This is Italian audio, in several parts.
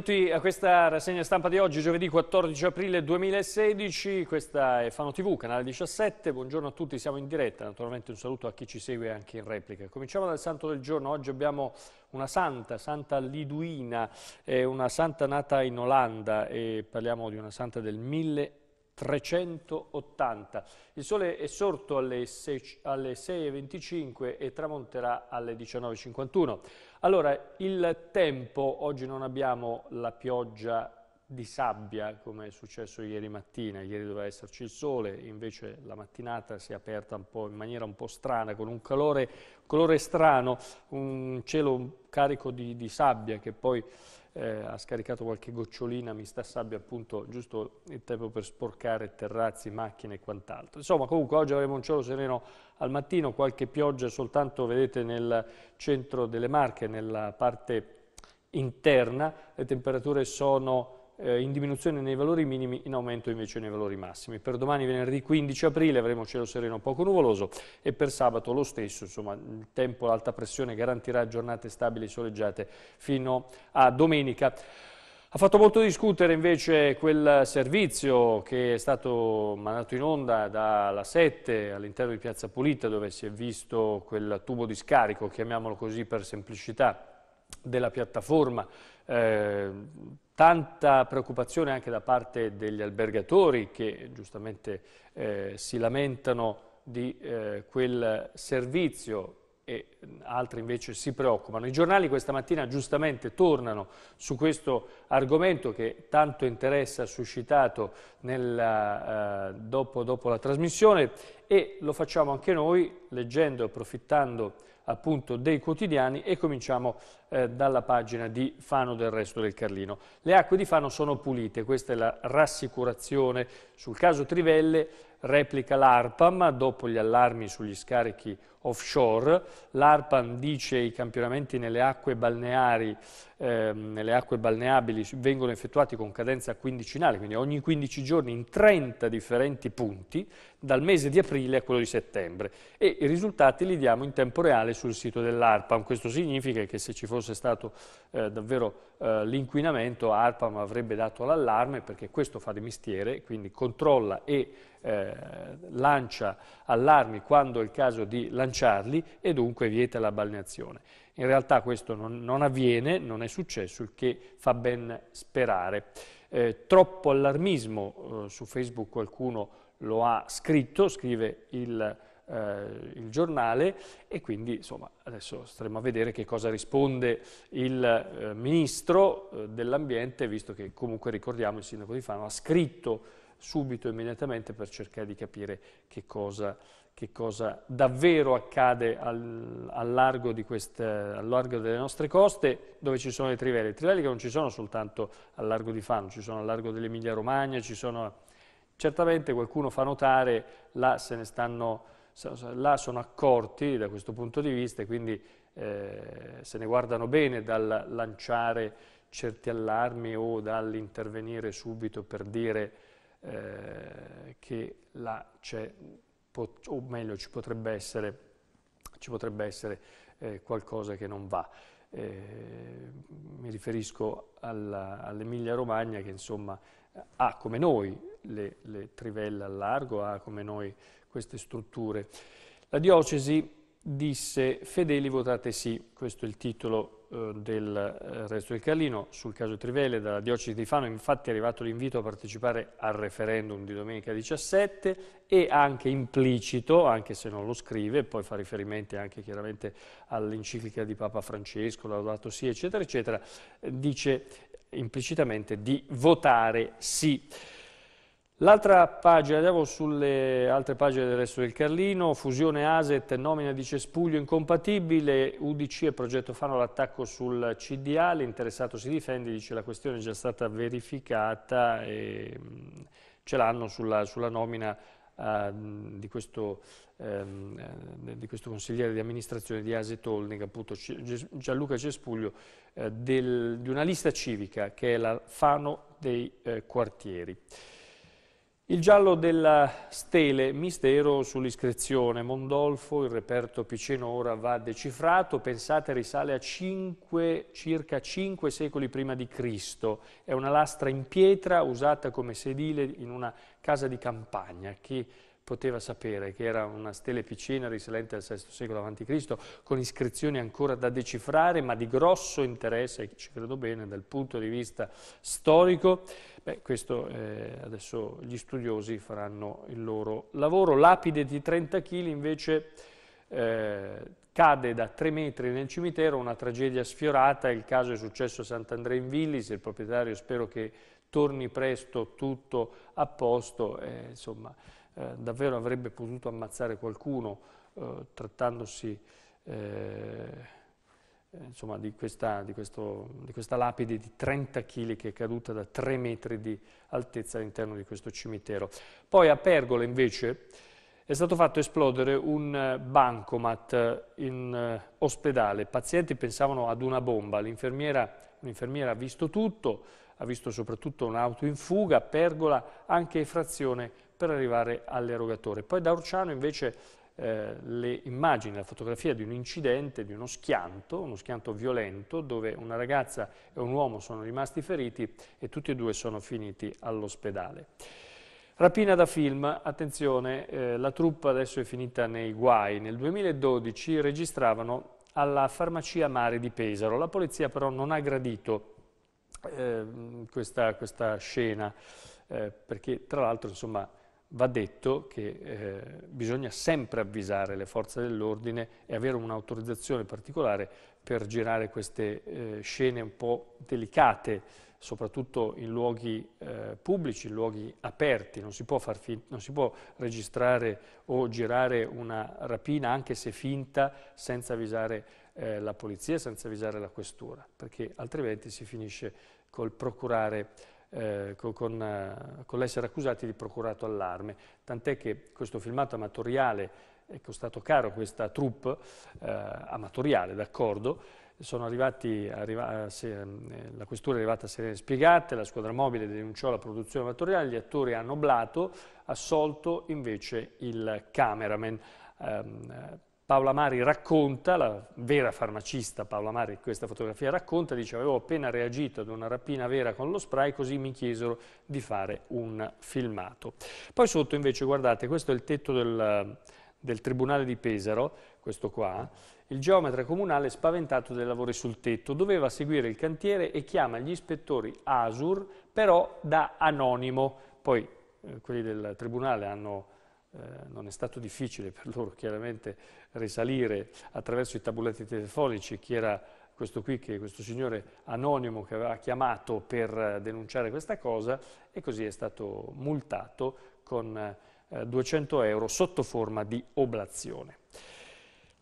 benvenuti a questa rassegna stampa di oggi, giovedì 14 aprile 2016, questa è Fano TV, canale 17, buongiorno a tutti, siamo in diretta, naturalmente un saluto a chi ci segue anche in replica. Cominciamo dal santo del giorno, oggi abbiamo una santa, Santa Liduina, eh, una santa nata in Olanda e parliamo di una santa del 1000 380. Il sole è sorto alle 6.25 e tramonterà alle 19.51. Allora, il tempo, oggi non abbiamo la pioggia di sabbia come è successo ieri mattina, ieri doveva esserci il sole, invece la mattinata si è aperta un po' in maniera un po' strana, con un calore, colore strano, un cielo carico di, di sabbia che poi eh, ha scaricato qualche gocciolina, mi sta sabbia appunto giusto il tempo per sporcare terrazzi, macchine e quant'altro. Insomma comunque oggi avremo un cielo sereno al mattino, qualche pioggia soltanto vedete nel centro delle Marche, nella parte interna, le temperature sono eh, in diminuzione nei valori minimi, in aumento invece nei valori massimi. Per domani venerdì 15 aprile avremo cielo sereno poco nuvoloso e per sabato lo stesso, insomma il tempo, l'alta pressione garantirà giornate stabili e soleggiate fino a domenica. Ha fatto molto discutere invece quel servizio che è stato mandato in onda dalla 7 all'interno di Piazza Pulita dove si è visto quel tubo di scarico, chiamiamolo così per semplicità, della piattaforma eh, tanta preoccupazione anche da parte degli albergatori che giustamente eh, si lamentano di eh, quel servizio e altri invece si preoccupano. I giornali questa mattina giustamente tornano su questo argomento che tanto interesse ha suscitato nella, eh, dopo, dopo la trasmissione e lo facciamo anche noi leggendo e approfittando appunto dei quotidiani e cominciamo eh, dalla pagina di Fano del resto del Carlino. Le acque di Fano sono pulite, questa è la rassicurazione sul caso Trivelle, replica l'ARPAM dopo gli allarmi sugli scarichi offshore. L'ARPAM dice che i campionamenti nelle acque balneari Ehm, nelle acque balneabili vengono effettuati con cadenza quindicinale, quindi ogni 15 giorni in 30 differenti punti, dal mese di aprile a quello di settembre e i risultati li diamo in tempo reale sul sito dell'ARPAM. Questo significa che se ci fosse stato eh, davvero eh, l'inquinamento ARPAM avrebbe dato l'allarme perché questo fa di mestiere, quindi controlla e eh, lancia allarmi quando è il caso di lanciarli e dunque vieta la balneazione. In realtà questo non, non avviene, non è successo, il che fa ben sperare. Eh, troppo allarmismo, eh, su Facebook qualcuno lo ha scritto, scrive il eh, il giornale e quindi insomma, adesso staremo a vedere che cosa risponde il eh, ministro eh, dell'ambiente visto che comunque ricordiamo il sindaco di Fano ha scritto subito immediatamente per cercare di capire che cosa, che cosa davvero accade al, al, largo queste, al, largo delle nostre coste dove ci sono le trivelle. Le trivelle che non ci sono soltanto al largo di Fano, ci sono al largo dell'Emilia Romagna, ci sono... Certamente qualcuno fa notare, là se ne stanno là sono accorti da questo punto di vista e quindi eh, se ne guardano bene dal lanciare certi allarmi o dall'intervenire subito per dire eh, che là c'è, o meglio ci potrebbe essere, ci potrebbe essere eh, qualcosa che non va. Eh, mi riferisco all'Emilia Romagna che insomma ha come noi le, le trivelle al largo, ha come noi queste strutture. La diocesi disse fedeli votate sì, questo è il titolo eh, del eh, Resto del Carlino, sul caso Trivelle dalla diocesi di Fano, infatti è arrivato l'invito a partecipare al referendum di domenica 17 e anche implicito, anche se non lo scrive, poi fa riferimento anche chiaramente all'enciclica di Papa Francesco, Laudato sì, eccetera, eccetera, eh, dice implicitamente di votare sì. L'altra pagina, andiamo sulle altre pagine del resto del Carlino, fusione ASET, nomina di Cespuglio incompatibile, UDC e Progetto Fano l'attacco sul CDA, l'interessato si difende, dice la questione è già stata verificata e mm, ce l'hanno sulla, sulla, nomina eh, di, questo, ehm, eh, di, questo, consigliere di amministrazione di ASET Holding, appunto Gianluca Cespuglio, eh, del, di una lista civica che è la Fano dei eh, quartieri. Il giallo della stele, mistero sull'iscrizione. Mondolfo, il reperto piceno ora va decifrato, pensate risale a 5, circa 5 secoli prima di Cristo. È una lastra in pietra usata come sedile in una casa di campagna che poteva sapere, che era una stele piccina risalente al VI secolo a.C., con iscrizioni ancora da decifrare, ma di grosso interesse, ci credo bene, dal punto di vista storico. Beh, questo eh, adesso gli studiosi faranno il loro lavoro. Lapide di 30 kg invece eh, cade da 3 metri nel cimitero, una tragedia sfiorata, il caso è successo a Sant'Andrea in Villis, il proprietario spero che torni presto tutto a posto, eh, insomma eh, davvero avrebbe potuto ammazzare qualcuno eh, trattandosi eh, insomma, di, questa, di, questo, di, questa, lapide di 30 kg che è caduta da 3 metri di altezza all'interno di questo cimitero. Poi a Pergola invece è stato fatto esplodere un eh, bancomat eh, in ospedale. I pazienti pensavano ad una bomba, l'infermiera ha visto tutto, ha visto soprattutto un'auto in fuga, Pergola anche frazione per arrivare all'erogatore. Poi da Orciano invece eh, le immagini, la fotografia di un incidente, di uno schianto, uno schianto violento dove una ragazza e un uomo sono rimasti feriti e tutti e due sono finiti all'ospedale. Rapina da film, attenzione, eh, la truppa adesso è finita nei guai. Nel 2012 registravano alla farmacia Mare di Pesaro. La polizia però non ha gradito eh, questa, questa, scena eh, perché tra l'altro insomma va detto che eh, bisogna sempre avvisare le forze dell'ordine e avere un'autorizzazione particolare per girare queste eh, scene un po' delicate, soprattutto in luoghi eh, pubblici, in luoghi aperti, non si, non si, può registrare o girare una rapina anche se finta senza avvisare eh, la polizia, senza avvisare la questura, perché altrimenti si finisce col procurare eh, con, eh, con l'essere accusati di procurato allarme, tant'è che questo filmato amatoriale è costato caro questa troupe eh, amatoriale, d'accordo, arrivati, arriva, se, eh, la questura è arrivata a serene spiegate, la squadra mobile denunciò la produzione amatoriale, gli attori hanno oblato, assolto invece il cameraman. Ehm, Paola Mari racconta, la vera farmacista Paola Mari questa fotografia racconta, dice avevo appena reagito ad una rapina vera con lo spray così mi chiesero di fare un filmato. Poi sotto invece guardate, questo è il tetto del, del Tribunale di Pesaro, questo qua, il geometra comunale spaventato dai lavori sul tetto, doveva seguire il cantiere e chiama gli ispettori ASUR però da anonimo, poi eh, quelli del Tribunale hanno eh, non è stato difficile per loro chiaramente risalire attraverso i tabuletti telefonici chi era questo qui, che, questo signore anonimo che aveva chiamato per eh, denunciare questa cosa e così è stato multato con eh, 200 euro sotto forma di oblazione.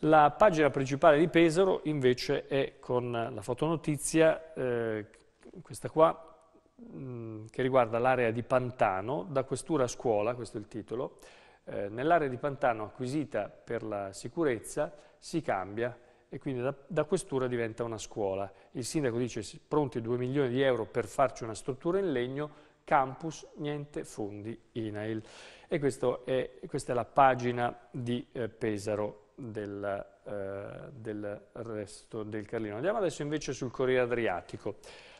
La pagina principale di Pesaro invece è con la fotonotizia, eh, questa qua, mh, mm, che riguarda l'area di Pantano, da questura a scuola, questo è il titolo, eh, nell'area di pantano acquisita per la sicurezza si cambia e quindi da, da, questura diventa una scuola. Il sindaco dice pronti 2 milioni di euro per farci una struttura in legno, campus, niente fondi INAIL. E è, questa è la pagina di eh, Pesaro del, eh, del resto del Carlino. Andiamo adesso invece sul Corriere Adriatico.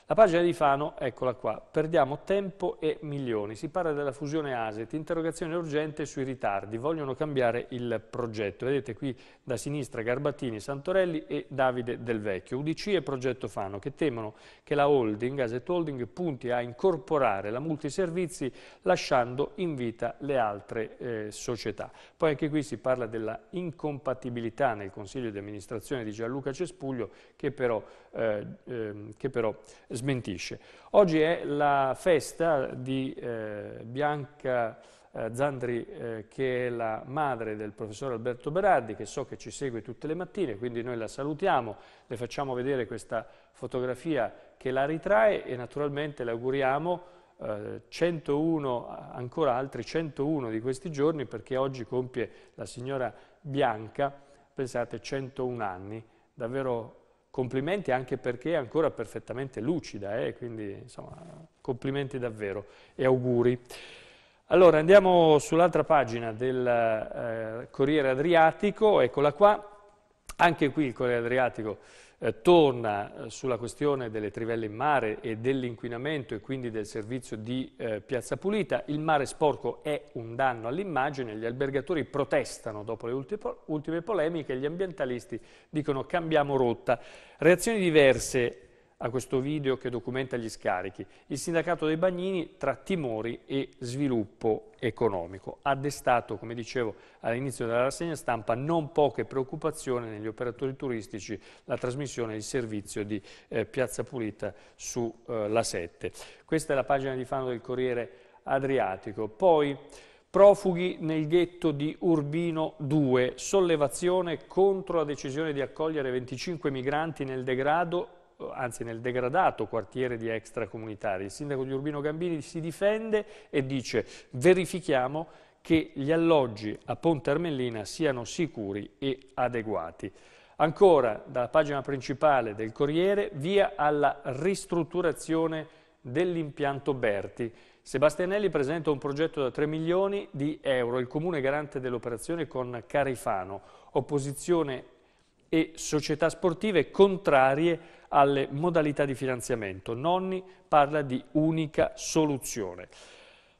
La pagina di Fano, eccola qua, perdiamo tempo e milioni, si parla della fusione ASET, interrogazione urgente sui ritardi, vogliono cambiare il progetto, vedete qui da sinistra Garbattini, Santorelli e Davide Del Vecchio, UDC e Progetto Fano che temono che la holding, ASET Holding, punti a incorporare la multiservizi lasciando in vita le altre eh, società. Poi anche qui si parla della incompatibilità nel Consiglio di amministrazione di Gianluca Cespuglio che però, eh, eh, che però smentisce. Oggi è la festa di eh, Bianca eh, Zandri, eh, che è la madre del professor Alberto Berardi, che so che ci segue tutte le mattine, quindi noi la salutiamo, le facciamo vedere questa fotografia che la ritrae e naturalmente le auguriamo eh, 101, ancora altri 101 di questi giorni, perché oggi compie la signora Bianca, pensate, 101 anni, davvero complimenti anche perché è ancora perfettamente lucida, eh, quindi insomma, complimenti davvero e auguri. Allora andiamo sull'altra pagina del eh, Corriere Adriatico, eccola qua, anche qui il Corriere Adriatico eh, torna eh, sulla questione delle trivelle in mare e dell'inquinamento e quindi del servizio di eh, Piazza Pulita. Il mare sporco è un danno all'immagine, gli albergatori protestano dopo le ultime, ultime polemiche, gli ambientalisti dicono cambiamo rotta. Reazioni diverse a questo video che documenta gli scarichi. Il sindacato dei bagnini tra timori e sviluppo economico. Ha destato, come dicevo all'inizio della rassegna stampa, non poche preoccupazioni negli operatori turistici la trasmissione del servizio di eh, Piazza Pulita sulla eh, 7. Questa è la pagina di Fano del Corriere Adriatico. Poi... Profughi nel ghetto di Urbino 2, sollevazione contro la decisione di accogliere 25 migranti nel degrado anzi nel degradato quartiere di extracomunitari. Il sindaco di Urbino Gambini si difende e dice verifichiamo che gli alloggi a Ponte Armellina siano sicuri e adeguati. Ancora, dalla pagina principale del Corriere, via alla ristrutturazione dell'impianto Berti. Sebastianelli presenta un progetto da 3 milioni di euro, il comune garante dell'operazione con Carifano, opposizione e società sportive contrarie alle modalità di finanziamento. Nonni parla di unica soluzione.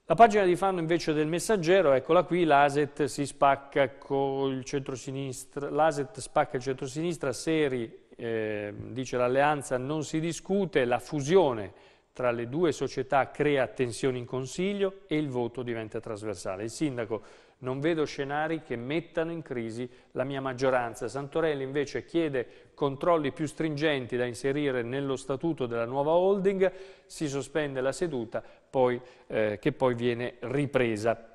La pagina di fanno invece del messaggero, eccola qui, l'ASET si spacca il centrosinistra, l'ASET spacca il centro-sinistra, Seri eh, dice l'alleanza non si discute, la fusione tra le due società crea tensioni in consiglio e il voto diventa trasversale. Il sindaco non vedo scenari che mettano in crisi la mia maggioranza. Santorelli invece chiede controlli più stringenti da inserire nello statuto della nuova holding, si sospende la seduta poi, eh, che poi viene ripresa.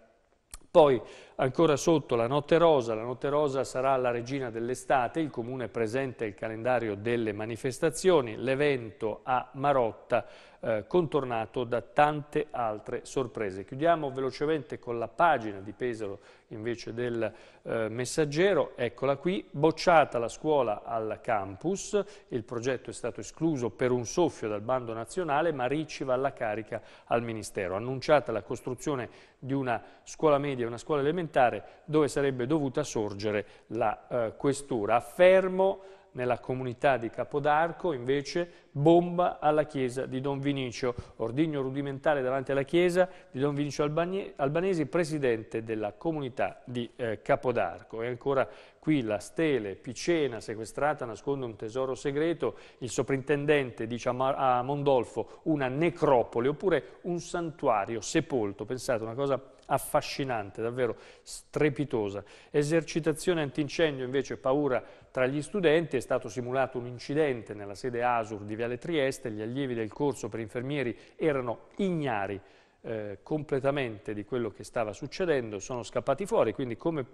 Poi Ancora sotto la Notte Rosa, la Notte Rosa sarà la regina dell'estate, il comune presenta il calendario delle manifestazioni, l'evento a Marotta eh, contornato da tante altre sorprese. Chiudiamo velocemente con la pagina di Pesaro invece del eh, messaggero, eccola qui, bocciata la scuola al campus, il progetto è stato escluso per un soffio dal bando nazionale ma Ricci va alla carica al Ministero. Annunciata la costruzione di una scuola media e una scuola elementare elementare dove sarebbe dovuta sorgere la eh, questura. A Fermo, nella comunità di Capodarco, invece, bomba alla chiesa di Don Vinicio, ordigno rudimentale davanti alla chiesa di Don Vinicio Albanie, Albanesi, presidente della comunità di eh, Capodarco. E ancora qui la stele, Picena, sequestrata, nasconde un tesoro segreto, il soprintendente dice a, a Mondolfo una necropoli, oppure un santuario sepolto, pensate, una cosa affascinante, davvero strepitosa. Esercitazione antincendio invece paura tra gli studenti, è stato simulato un incidente nella sede ASUR di Viale Trieste, gli allievi del corso per infermieri erano ignari eh, completamente di quello che stava succedendo, sono scappati fuori, quindi come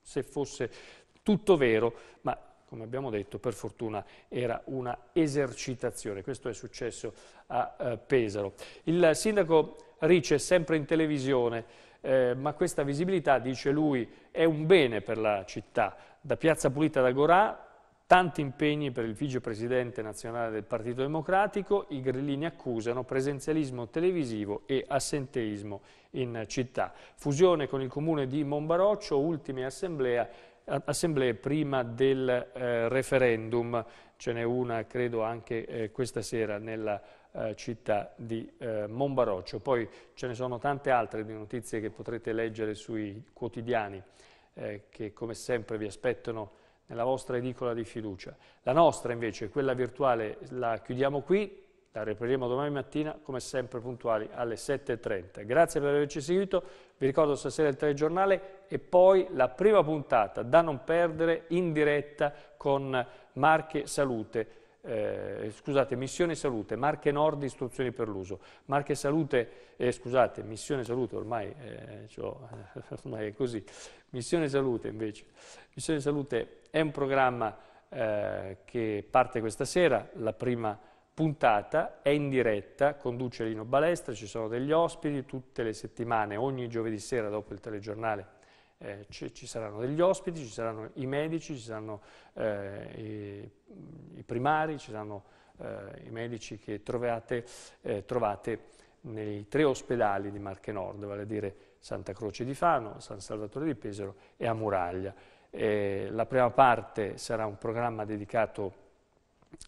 se fosse tutto vero, ma come abbiamo detto, per fortuna era una esercitazione. Questo è successo a eh, Pesaro. Il sindaco Ricci è sempre in televisione, eh, ma questa visibilità, dice lui, è un bene per la città. Da Piazza Pulita ad Agorà, tanti impegni per il vicepresidente nazionale del Partito Democratico, i grillini accusano presenzialismo televisivo e assenteismo in città. Fusione con il comune di Monbaroccio, ultime assemblea, assemblee prima del eh, referendum, ce n'è una credo anche eh, questa sera nella eh, città di eh, Monbaroccio. Poi ce ne sono tante altre di notizie che potrete leggere sui quotidiani eh, che come sempre vi aspettano nella vostra edicola di fiducia. La nostra invece, quella virtuale, la chiudiamo qui, la reperiremo domani mattina come sempre puntuali alle 7.30. Grazie per averci seguito, vi ricordo stasera il telegiornale e poi la prima puntata da non perdere in diretta con Marche Salute eh, eh, scusate, Missione Salute, Marche Nord istruzioni per l'uso, Marche Salute, eh, scusate, Missione Salute ormai, eh, ormai, è così, Missione Salute invece, Missione Salute è un programma eh, che parte questa sera, la prima puntata è in diretta, conduce Lino Balestra, ci sono degli ospiti tutte le settimane, ogni giovedì sera dopo il telegiornale eh, ci, ci, saranno degli ospiti, ci saranno i medici, ci saranno eh, i, i, primari, ci saranno eh, i medici che trovate, eh, trovate nei tre ospedali di Marche Nord, vale a dire Santa Croce di Fano, San Salvatore di Pesaro e a Muraglia. Eh, la prima parte sarà un programma dedicato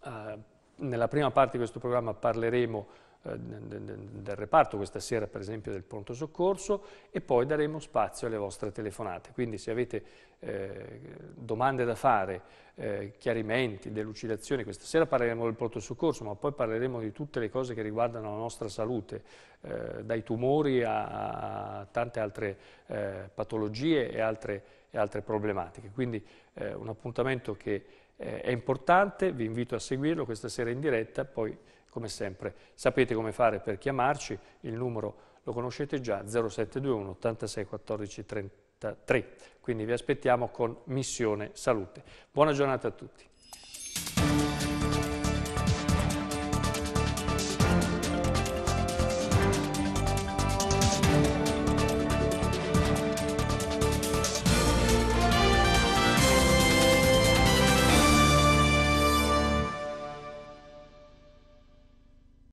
a nella prima parte di questo programma parleremo eh, del reparto, questa sera per esempio del pronto soccorso, e poi daremo spazio alle vostre telefonate. Quindi se avete eh, domande da fare, eh, chiarimenti, delucidazioni, questa sera parleremo del pronto soccorso, ma poi parleremo di tutte le cose che riguardano la nostra salute, eh, dai tumori a, a tante altre eh, patologie e altre, e altre problematiche. Quindi un appuntamento che eh, è importante, vi invito a seguirlo questa sera in diretta, poi come sempre sapete come fare per chiamarci, il numero lo conoscete già, 0721 86 14 33, quindi vi aspettiamo con Missione Salute. Buona giornata a tutti.